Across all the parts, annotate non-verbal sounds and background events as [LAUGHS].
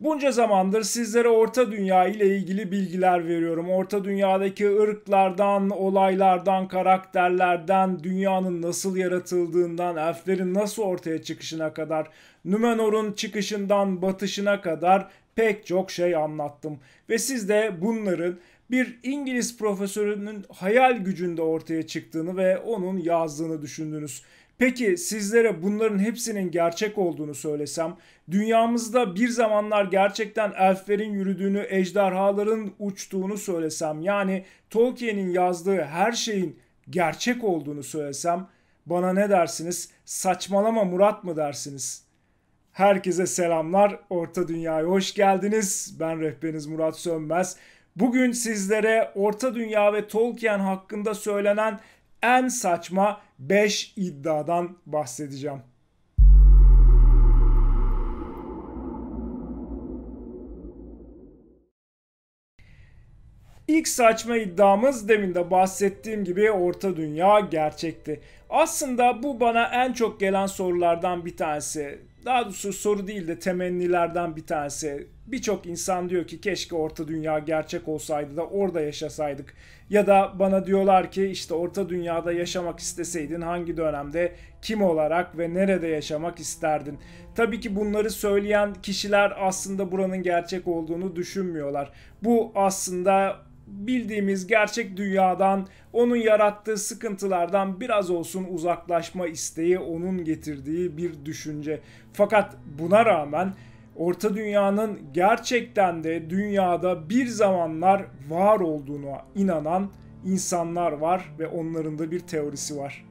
Bunca zamandır sizlere Orta Dünya ile ilgili bilgiler veriyorum. Orta Dünya'daki ırklardan, olaylardan, karakterlerden, dünyanın nasıl yaratıldığından, elflerin nasıl ortaya çıkışına kadar, Nümenor'un çıkışından batışına kadar pek çok şey anlattım. Ve siz de bunların bir İngiliz profesörünün hayal gücünde ortaya çıktığını ve onun yazdığını düşündünüz. Peki sizlere bunların hepsinin gerçek olduğunu söylesem, dünyamızda bir zamanlar gerçekten elflerin yürüdüğünü, ejderhaların uçtuğunu söylesem, yani Tolkien'in yazdığı her şeyin gerçek olduğunu söylesem, bana ne dersiniz? Saçmalama Murat mı dersiniz? Herkese selamlar. Orta Dünya'ya hoş geldiniz. Ben rehberiniz Murat Sönmez. Bugün sizlere Orta Dünya ve Tolkien hakkında söylenen en saçma 5 iddiadan bahsedeceğim. İlk saçma iddiamız demin de bahsettiğim gibi Orta Dünya gerçekti. Aslında bu bana en çok gelen sorulardan bir tanesi daha doğrusu soru değil de temennilerden bir tanesi. Birçok insan diyor ki keşke orta dünya gerçek olsaydı da orada yaşasaydık. Ya da bana diyorlar ki işte orta dünyada yaşamak isteseydin hangi dönemde kim olarak ve nerede yaşamak isterdin? Tabii ki bunları söyleyen kişiler aslında buranın gerçek olduğunu düşünmüyorlar. Bu aslında bildiğimiz gerçek dünyadan, onun yarattığı sıkıntılardan biraz olsun uzaklaşma isteği onun getirdiği bir düşünce. Fakat buna rağmen Orta Dünya'nın gerçekten de dünyada bir zamanlar var olduğuna inanan insanlar var ve onların da bir teorisi var.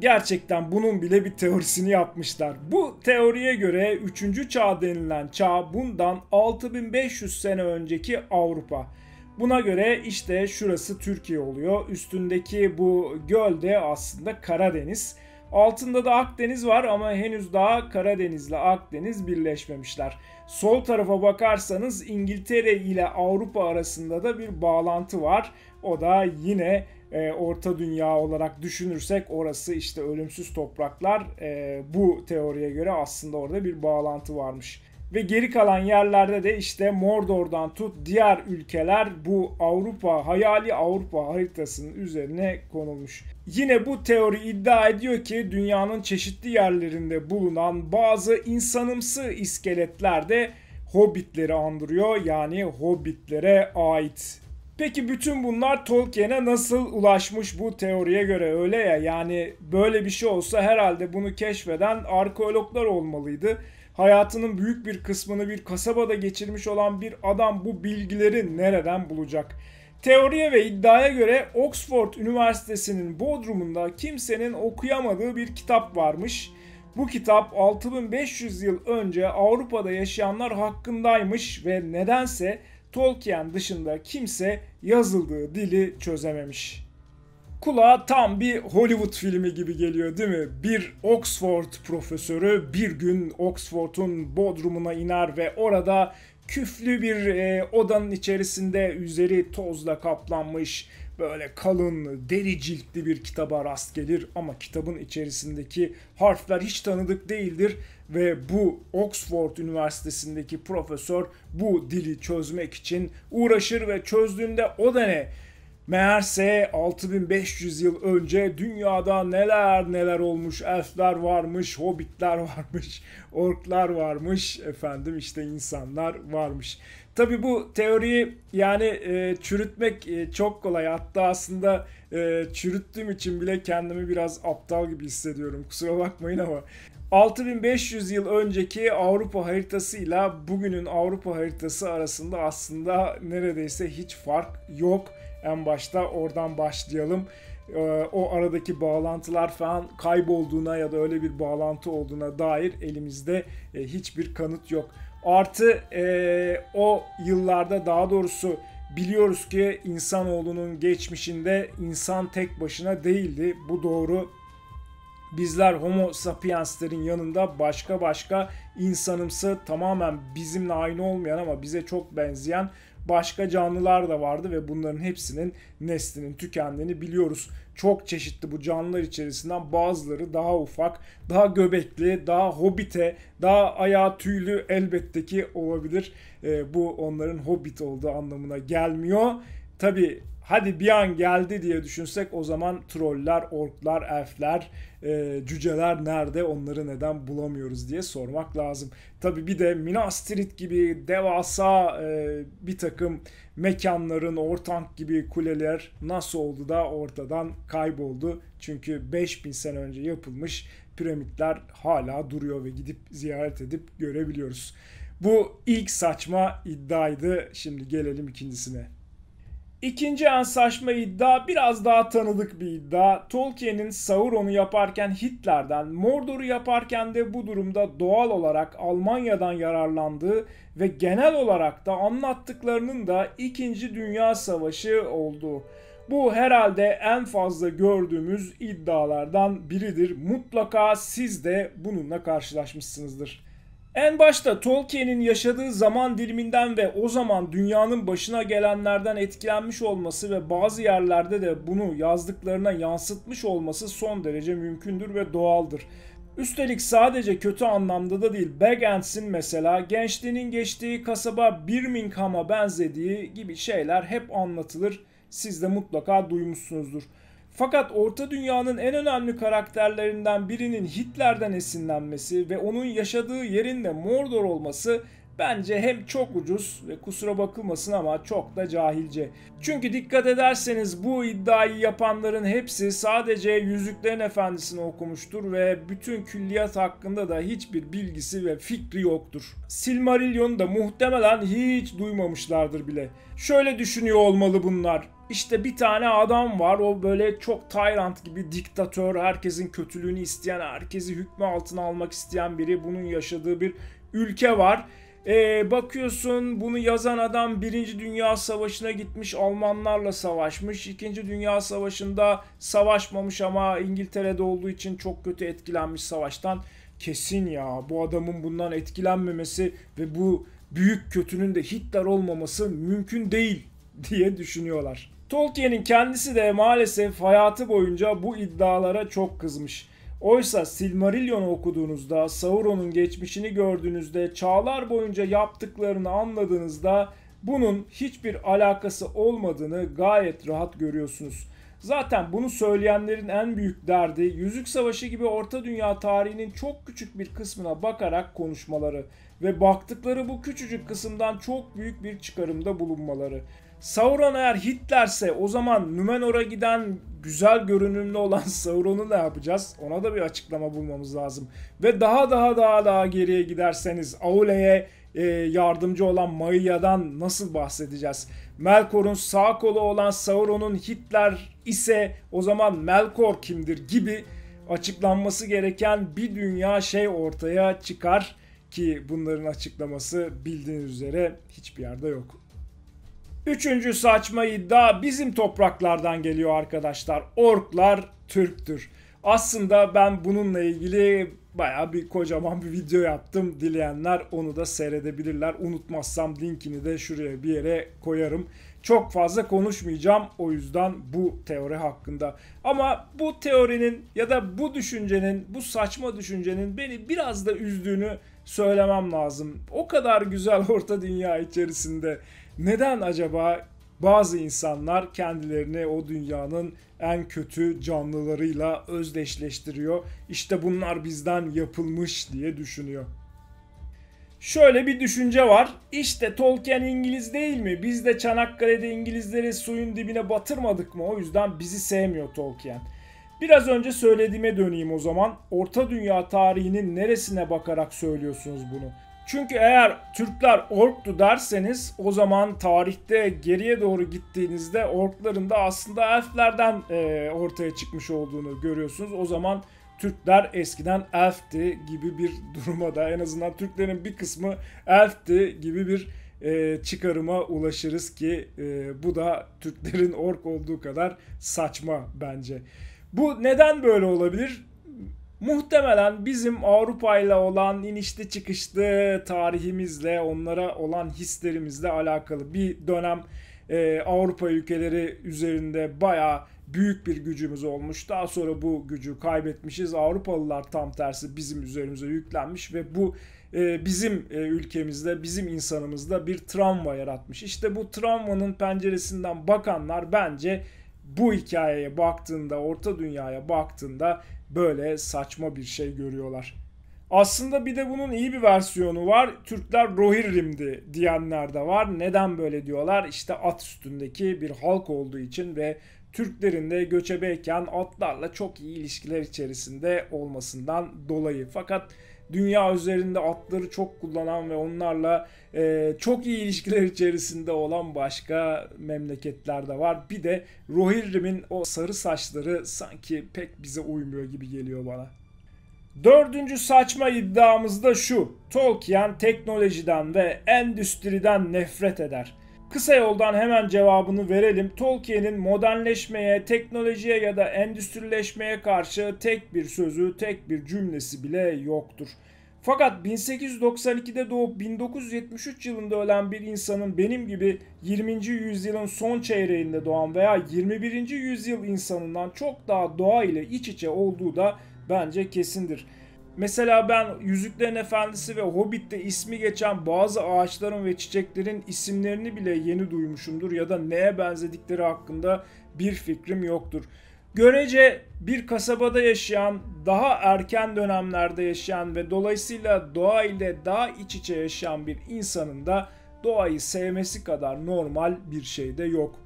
Gerçekten bunun bile bir teorisini yapmışlar. Bu teoriye göre 3. çağ denilen çağ bundan 6500 sene önceki Avrupa. Buna göre işte şurası Türkiye oluyor. Üstündeki bu göl de aslında Karadeniz. Altında da Akdeniz var ama henüz daha Karadeniz ile Akdeniz birleşmemişler. Sol tarafa bakarsanız İngiltere ile Avrupa arasında da bir bağlantı var. O da yine e, Orta Dünya olarak düşünürsek orası işte ölümsüz topraklar e, bu teoriye göre aslında orada bir bağlantı varmış. Ve geri kalan yerlerde de işte Mordor'dan tut diğer ülkeler bu Avrupa, hayali Avrupa haritasının üzerine konulmuş. Yine bu teori iddia ediyor ki dünyanın çeşitli yerlerinde bulunan bazı insanımsı iskeletler de hobbitleri andırıyor yani hobbitlere ait. Peki bütün bunlar Tolkien'e nasıl ulaşmış bu teoriye göre öyle ya yani böyle bir şey olsa herhalde bunu keşfeden arkeologlar olmalıydı. Hayatının büyük bir kısmını bir kasabada geçirmiş olan bir adam bu bilgileri nereden bulacak? Teoriye ve iddiaya göre Oxford Üniversitesi'nin bodrumunda kimsenin okuyamadığı bir kitap varmış. Bu kitap 6500 yıl önce Avrupa'da yaşayanlar hakkındaymış ve nedense Tolkien dışında kimse yazıldığı dili çözememiş. Kulağa tam bir Hollywood filmi gibi geliyor değil mi? Bir Oxford profesörü bir gün Oxford'un bodrumuna iner ve orada küflü bir e, odanın içerisinde üzeri tozla kaplanmış böyle kalın deri ciltli bir kitaba rast gelir ama kitabın içerisindeki harfler hiç tanıdık değildir ve bu Oxford Üniversitesi'ndeki profesör bu dili çözmek için uğraşır ve çözdüğünde o da ne? Meğerse 6500 yıl önce dünyada neler neler olmuş. Elfler varmış, hobbitler [LAUGHS] varmış, orklar varmış, efendim işte insanlar varmış. Tabi bu teoriyi yani e, çürütmek e, çok kolay. Hatta aslında e, çürüttüğüm için bile kendimi biraz aptal gibi hissediyorum. Kusura bakmayın ama 6500 yıl önceki Avrupa haritasıyla bugünün Avrupa haritası arasında aslında neredeyse hiç fark yok en başta oradan başlayalım. Ee, o aradaki bağlantılar falan kaybolduğuna ya da öyle bir bağlantı olduğuna dair elimizde e, hiçbir kanıt yok. Artı e, o yıllarda daha doğrusu biliyoruz ki insanoğlunun geçmişinde insan tek başına değildi. Bu doğru bizler homo sapienslerin yanında başka başka insanımsı tamamen bizimle aynı olmayan ama bize çok benzeyen başka canlılar da vardı ve bunların hepsinin neslinin tükendiğini biliyoruz. Çok çeşitli bu canlılar içerisinden bazıları daha ufak, daha göbekli, daha hobite, daha ayağı tüylü elbette ki olabilir. E, bu onların hobbit olduğu anlamına gelmiyor tabi hadi bir an geldi diye düşünsek o zaman troller, orklar, elfler, e, cüceler nerede onları neden bulamıyoruz diye sormak lazım. Tabi bir de Minas Tirith gibi devasa e, bir takım mekanların, ortank gibi kuleler nasıl oldu da ortadan kayboldu. Çünkü 5000 sene önce yapılmış piramitler hala duruyor ve gidip ziyaret edip görebiliyoruz. Bu ilk saçma iddiaydı. Şimdi gelelim ikincisine. İkinci anslaşma iddia biraz daha tanıdık bir iddia. Tolkien'in Sauron'u yaparken Hitler'den, Mordor'u yaparken de bu durumda doğal olarak Almanya'dan yararlandığı ve genel olarak da anlattıklarının da İkinci Dünya Savaşı olduğu. Bu herhalde en fazla gördüğümüz iddialardan biridir. Mutlaka siz de bununla karşılaşmışsınızdır. En başta Tolkien'in yaşadığı zaman diliminden ve o zaman dünyanın başına gelenlerden etkilenmiş olması ve bazı yerlerde de bunu yazdıklarına yansıtmış olması son derece mümkündür ve doğaldır. Üstelik sadece kötü anlamda da değil, Baggins'in mesela gençliğinin geçtiği kasaba Birmingham'a benzediği gibi şeyler hep anlatılır. Siz de mutlaka duymuşsunuzdur. Fakat Orta Dünya'nın en önemli karakterlerinden birinin Hitler'den esinlenmesi ve onun yaşadığı yerin de Mordor olması Bence hem çok ucuz ve kusura bakılmasın ama çok da cahilce. Çünkü dikkat ederseniz bu iddiayı yapanların hepsi sadece Yüzüklerin Efendisi'ni okumuştur ve bütün külliyat hakkında da hiçbir bilgisi ve fikri yoktur. Silmarillion'u da muhtemelen hiç duymamışlardır bile. Şöyle düşünüyor olmalı bunlar. İşte bir tane adam var o böyle çok tyrant gibi diktatör, herkesin kötülüğünü isteyen, herkesi hükmü altına almak isteyen biri. Bunun yaşadığı bir ülke var e, bakıyorsun bunu yazan adam Birinci Dünya Savaşı'na gitmiş Almanlarla savaşmış. İkinci Dünya Savaşı'nda savaşmamış ama İngiltere'de olduğu için çok kötü etkilenmiş savaştan. Kesin ya bu adamın bundan etkilenmemesi ve bu büyük kötünün de Hitler olmaması mümkün değil [LAUGHS] diye düşünüyorlar. Tolkien'in kendisi de maalesef hayatı boyunca bu iddialara çok kızmış. Oysa Silmarillion'u okuduğunuzda, Sauron'un geçmişini gördüğünüzde, çağlar boyunca yaptıklarını anladığınızda bunun hiçbir alakası olmadığını gayet rahat görüyorsunuz. Zaten bunu söyleyenlerin en büyük derdi Yüzük Savaşı gibi Orta Dünya tarihinin çok küçük bir kısmına bakarak konuşmaları ve baktıkları bu küçücük kısımdan çok büyük bir çıkarımda bulunmaları. Sauron eğer Hitler'se o zaman Numenor'a giden güzel görünümlü olan [LAUGHS] Sauron'u ne yapacağız? Ona da bir açıklama bulmamız lazım. Ve daha daha daha daha geriye giderseniz Aule'ye e, yardımcı olan Maia'dan nasıl bahsedeceğiz? Melkor'un sağ kolu olan Sauron'un Hitler ise o zaman Melkor kimdir gibi açıklanması gereken bir dünya şey ortaya çıkar. Ki bunların açıklaması bildiğiniz üzere hiçbir yerde yok. Üçüncü saçma iddia bizim topraklardan geliyor arkadaşlar. Orklar Türktür. Aslında ben bununla ilgili baya bir kocaman bir video yaptım. Dileyenler onu da seyredebilirler. Unutmazsam linkini de şuraya bir yere koyarım. Çok fazla konuşmayacağım o yüzden bu teori hakkında. Ama bu teorinin ya da bu düşüncenin, bu saçma düşüncenin beni biraz da üzdüğünü söylemem lazım. O kadar güzel orta dünya içerisinde neden acaba bazı insanlar kendilerini o dünyanın en kötü canlılarıyla özdeşleştiriyor. İşte bunlar bizden yapılmış diye düşünüyor. Şöyle bir düşünce var. İşte Tolkien İngiliz değil mi? Biz de Çanakkale'de İngilizleri suyun dibine batırmadık mı? O yüzden bizi sevmiyor Tolkien. Biraz önce söylediğime döneyim o zaman. Orta Dünya tarihinin neresine bakarak söylüyorsunuz bunu? Çünkü eğer Türkler Ork'tu derseniz o zaman tarihte geriye doğru gittiğinizde Orkların da aslında Elflerden e, ortaya çıkmış olduğunu görüyorsunuz. O zaman Türkler eskiden Elf'ti gibi bir [LAUGHS] duruma da en azından Türklerin bir kısmı Elf'ti gibi bir e, çıkarıma ulaşırız ki e, bu da Türklerin Ork olduğu kadar saçma bence. Bu neden böyle olabilir? Muhtemelen bizim Avrupa ile olan inişte çıkışlı tarihimizle, onlara olan hislerimizle alakalı bir dönem e, Avrupa ülkeleri üzerinde baya büyük bir gücümüz olmuş. Daha sonra bu gücü kaybetmişiz. Avrupalılar tam tersi bizim üzerimize yüklenmiş ve bu e, bizim e, ülkemizde, bizim insanımızda bir travma yaratmış. İşte bu travmanın penceresinden bakanlar bence bu hikayeye baktığında, Orta Dünya'ya baktığında böyle saçma bir şey görüyorlar. Aslında bir de bunun iyi bir versiyonu var. Türkler Rohirrim'di diyenler de var. Neden böyle diyorlar? İşte at üstündeki bir halk olduğu için ve Türklerin de göçebeyken atlarla çok iyi ilişkiler içerisinde olmasından dolayı. Fakat dünya üzerinde atları çok kullanan ve onlarla e, çok iyi ilişkiler içerisinde olan başka memleketler de var. Bir de Rohirrim'in o sarı saçları sanki pek bize uymuyor gibi geliyor bana. Dördüncü saçma iddiamız da şu. Tolkien teknolojiden ve endüstriden nefret eder. Kısa yoldan hemen cevabını verelim. Tolkien'in modernleşmeye, teknolojiye ya da endüstrileşmeye karşı tek bir sözü, tek bir cümlesi bile yoktur. Fakat 1892'de doğup 1973 yılında ölen bir insanın benim gibi 20. yüzyılın son çeyreğinde doğan veya 21. yüzyıl insanından çok daha doğa ile iç içe olduğu da bence kesindir. Mesela ben Yüzüklerin Efendisi ve Hobbit'te ismi geçen bazı ağaçların ve çiçeklerin isimlerini bile yeni duymuşumdur ya da neye benzedikleri hakkında bir fikrim yoktur. Görece bir kasabada yaşayan, daha erken dönemlerde yaşayan ve dolayısıyla doğa ile daha iç içe yaşayan bir insanın da doğayı sevmesi kadar normal bir şey de yok.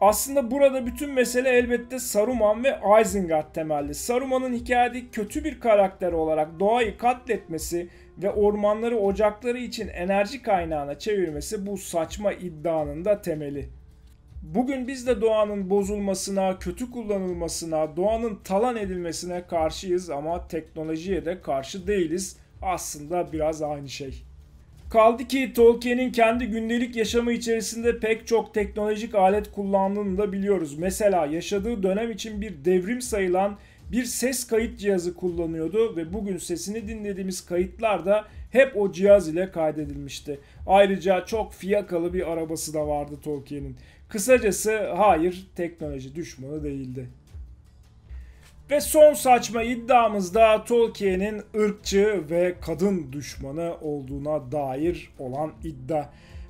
Aslında burada bütün mesele elbette Saruman ve Isengard temelli. Saruman'ın hikayede kötü bir karakter olarak doğayı katletmesi ve ormanları ocakları için enerji kaynağına çevirmesi bu saçma iddianın da temeli. Bugün biz de doğanın bozulmasına, kötü kullanılmasına, doğanın talan edilmesine karşıyız ama teknolojiye de karşı değiliz. Aslında biraz aynı şey. Kaldı ki Tolkien'in kendi gündelik yaşamı içerisinde pek çok teknolojik alet kullandığını da biliyoruz. Mesela yaşadığı dönem için bir devrim sayılan bir ses kayıt cihazı kullanıyordu ve bugün sesini dinlediğimiz kayıtlar da hep o cihaz ile kaydedilmişti. Ayrıca çok fiyakalı bir arabası da vardı Tolkien'in. Kısacası hayır teknoloji düşmanı değildi. Ve son saçma iddiamızda Tolkien'in ırkçı ve kadın düşmanı olduğuna dair olan iddia.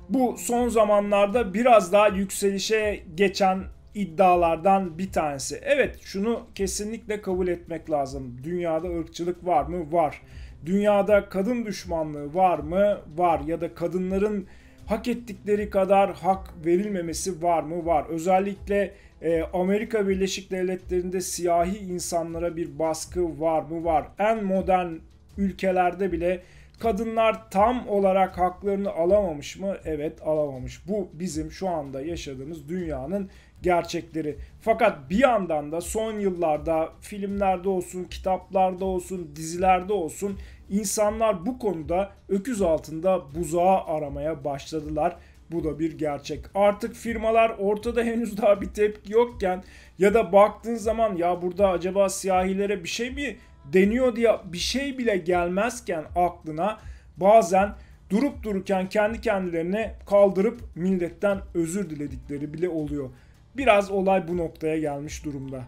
Bu son zamanlarda biraz daha yükselişe geçen iddialardan bir tanesi. Evet şunu kesinlikle kabul etmek lazım. Dünyada ırkçılık var mı? Var. Dünyada kadın düşmanlığı var mı? Var. Ya da kadınların hak ettikleri kadar hak verilmemesi var mı? Var. Özellikle e, Amerika Birleşik Devletleri'nde siyahi insanlara bir baskı var mı? Var. En modern ülkelerde bile kadınlar tam olarak haklarını alamamış mı? Evet alamamış. Bu bizim şu anda yaşadığımız dünyanın gerçekleri. Fakat bir yandan da son yıllarda filmlerde olsun, kitaplarda olsun, dizilerde olsun İnsanlar bu konuda öküz altında buzağı aramaya başladılar. Bu da bir gerçek. Artık firmalar ortada [LAUGHS] henüz daha bir tepki yokken ya da baktığın zaman ya burada acaba siyahilere bir şey mi deniyor diye bir şey bile gelmezken aklına bazen durup dururken kendi kendilerine kaldırıp milletten özür diledikleri bile oluyor. Biraz olay bu noktaya gelmiş durumda.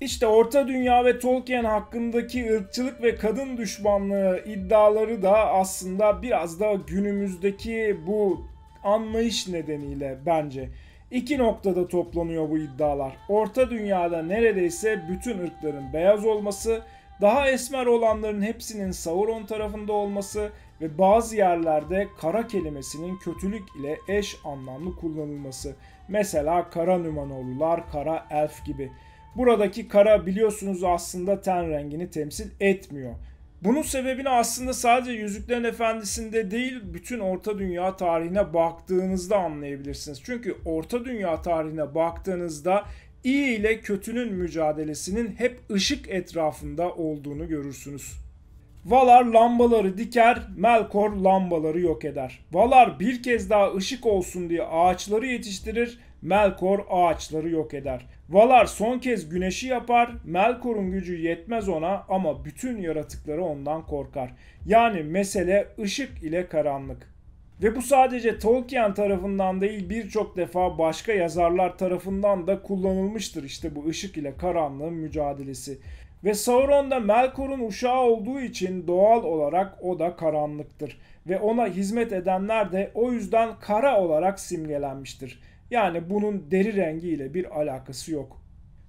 İşte Orta Dünya ve Tolkien hakkındaki ırkçılık ve kadın düşmanlığı iddiaları da aslında biraz da günümüzdeki bu anlayış nedeniyle bence iki noktada toplanıyor bu iddialar. Orta dünyada neredeyse bütün ırkların beyaz olması, daha esmer olanların hepsinin Sauron tarafında olması ve bazı yerlerde kara kelimesinin kötülük ile eş anlamlı kullanılması. Mesela kara Nümanolular, kara elf gibi. Buradaki kara biliyorsunuz aslında ten rengini temsil etmiyor. Bunun sebebini aslında sadece Yüzüklerin Efendisi'nde değil bütün Orta Dünya tarihine baktığınızda anlayabilirsiniz. Çünkü Orta Dünya tarihine baktığınızda iyi ile kötünün mücadelesinin hep ışık etrafında olduğunu görürsünüz. Valar lambaları diker, Melkor lambaları yok eder. Valar bir kez daha ışık olsun diye ağaçları yetiştirir, Melkor ağaçları yok eder. Valar son kez güneşi yapar. Melkor'un gücü yetmez ona ama bütün yaratıkları ondan korkar. Yani mesele ışık ile karanlık. Ve bu sadece Tolkien tarafından değil birçok defa başka yazarlar tarafından da kullanılmıştır işte bu ışık ile karanlığın mücadelesi. Ve Sauron da Melkor'un uşağı olduğu için doğal olarak o da karanlıktır. Ve ona hizmet edenler de o yüzden kara olarak simgelenmiştir. Yani bunun deri rengiyle bir alakası yok.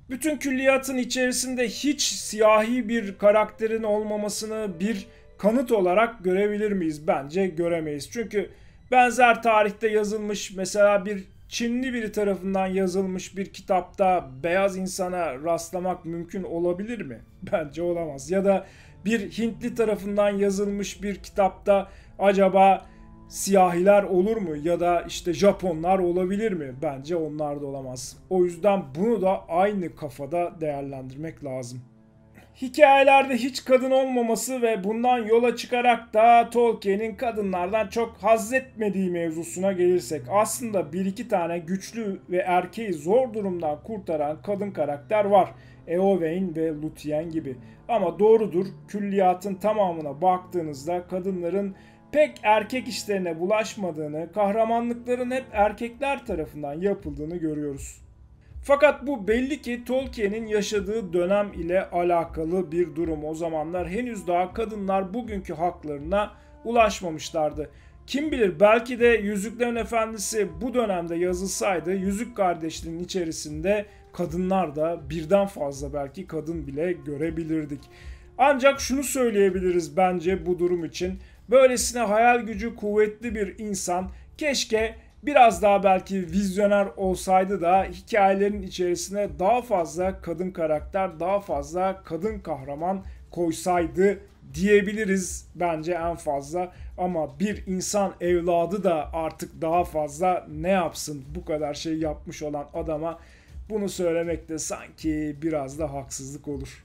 Bütün külliyatın içerisinde hiç siyahi bir karakterin olmamasını bir kanıt olarak görebilir miyiz? Bence göremeyiz. Çünkü benzer tarihte yazılmış mesela bir Çinli biri tarafından yazılmış bir kitapta beyaz insana rastlamak mümkün olabilir mi? [LAUGHS] Bence olamaz. Ya da bir Hintli tarafından yazılmış bir kitapta acaba siyahiler olur mu ya da işte Japonlar olabilir mi? Bence onlar da olamaz. O yüzden bunu da aynı kafada değerlendirmek lazım. Hikayelerde hiç kadın olmaması ve bundan yola çıkarak da Tolkien'in kadınlardan çok haz etmediği mevzusuna gelirsek aslında bir iki tane güçlü ve erkeği zor durumdan kurtaran kadın karakter var. Eowyn ve Luthien gibi. Ama doğrudur külliyatın tamamına baktığınızda kadınların pek erkek işlerine bulaşmadığını, kahramanlıkların hep erkekler tarafından yapıldığını görüyoruz. Fakat bu belli ki Tolkien'in yaşadığı dönem ile alakalı bir durum. O zamanlar henüz daha kadınlar bugünkü haklarına ulaşmamışlardı. Kim bilir belki de Yüzüklerin Efendisi bu dönemde yazılsaydı Yüzük Kardeşliği'nin içerisinde kadınlar da birden fazla belki kadın bile görebilirdik. Ancak şunu söyleyebiliriz bence bu durum için. Böylesine hayal gücü kuvvetli bir insan keşke biraz daha belki vizyoner olsaydı da hikayelerin içerisine daha fazla kadın karakter, daha fazla kadın kahraman koysaydı diyebiliriz bence en fazla. Ama bir insan evladı da artık daha fazla ne yapsın bu kadar şey yapmış olan adama bunu söylemek de sanki biraz da haksızlık olur.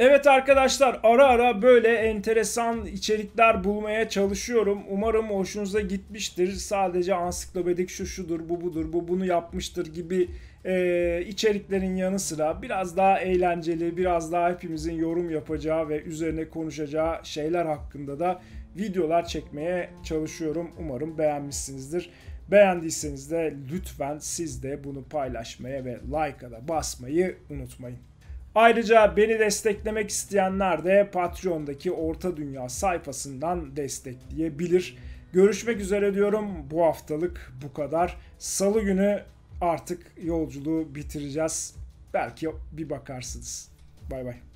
Evet arkadaşlar ara ara böyle enteresan içerikler bulmaya çalışıyorum. Umarım hoşunuza gitmiştir. Sadece ansiklopedik şu şudur, bu budur, bu bunu yapmıştır gibi e, içeriklerin yanı sıra biraz daha eğlenceli, biraz daha hepimizin yorum yapacağı ve üzerine konuşacağı şeyler hakkında da videolar çekmeye çalışıyorum. Umarım beğenmişsinizdir. Beğendiyseniz de lütfen siz de bunu paylaşmaya ve like'a da basmayı unutmayın. Ayrıca beni desteklemek isteyenler de Patreon'daki Orta Dünya sayfasından destekleyebilir. Görüşmek üzere diyorum. Bu haftalık bu kadar. Salı günü artık yolculuğu bitireceğiz. Belki bir bakarsınız. Bay bay.